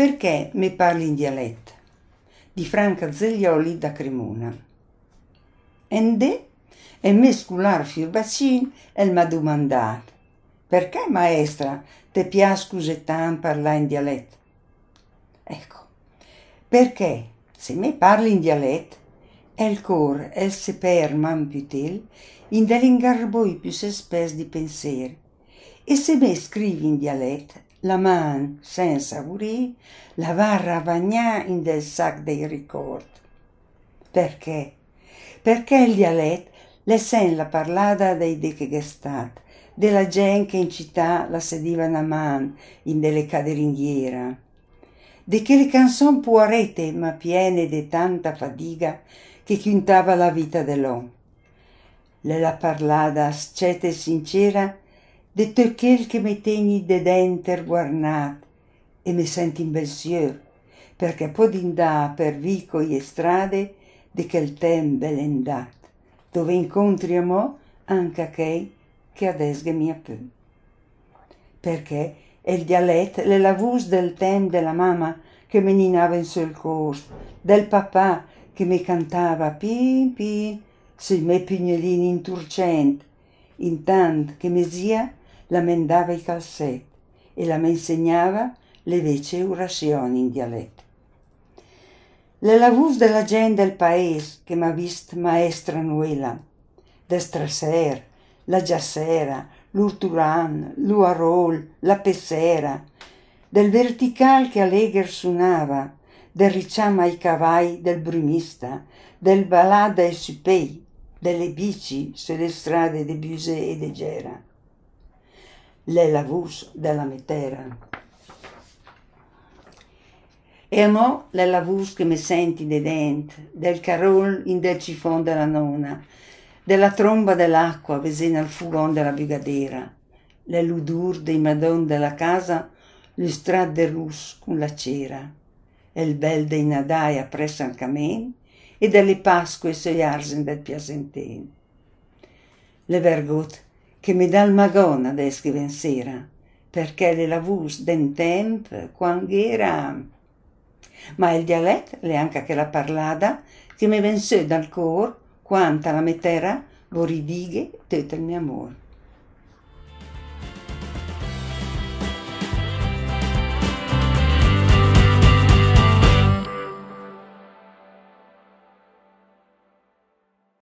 Perché mi parli in dialetto? Di Franca Zeglioli da Cremona. Ende e me scular fil bacin e m'ha domandat perché maestra te piace così tanto parlare in dialetto? Ecco, perché se me parli in dialetto, il cor, el seper man più tel, in dell'ingarboi più se sespes di pensieri, e se me scrivi in dialetto, la man senza urì la va a ravagnà in del sac dei ricordi. Perché? Perché il dialetto le sen la parlata dei de che gestat, della gente che in città la sediva na man in delle caderinghiera, de che le canzon puarete ma piene di tanta fadiga che quintava la vita dell'uomo. Le la parlada scete sincera de quel che mi tegni de denter guarnat e mi senti in bel sieur, perché podindà per vico e strade de quel tempo belendat, dove incontriamo anche a chei che adesghe mia peu. Perché è il dialet le lavus del tem della mamma che mi ninava in sul cors, del papà che mi cantava pin pin sui miei pignolini inturcenti, intanto che mi zia la mendava i calzetti e la m'insegnava le vece orazioni in dialetto. Le lavus della gente del paese che m'ha vist maestra nuela, d'estraser, la giassera, l'urturan, l'uarol, la pessera, del vertical che Allegher suonava, del ricciama ai cavai del brumista, del balada e supei, delle bici sulle strade de Buse e de Gera le l'elavus della metera. E amò l'elavus che mi senti dei denti, del carol in del cifon della nonna, della tromba dell'acqua vesena al fugon della brigadera, le ludur dei madon della casa, l'ustrad de rus con la cera, e il bel dei nadai appresso al camen, e delle pasque seiarsen del piasentin. Le vergot che mi dà il magone ad scrivere sera, perché le lavus den temp, quando era... Ma il dialet le anche che la parlada, che mi vensè dal cor, quanta la metterà, voridighe tutto il mio amore.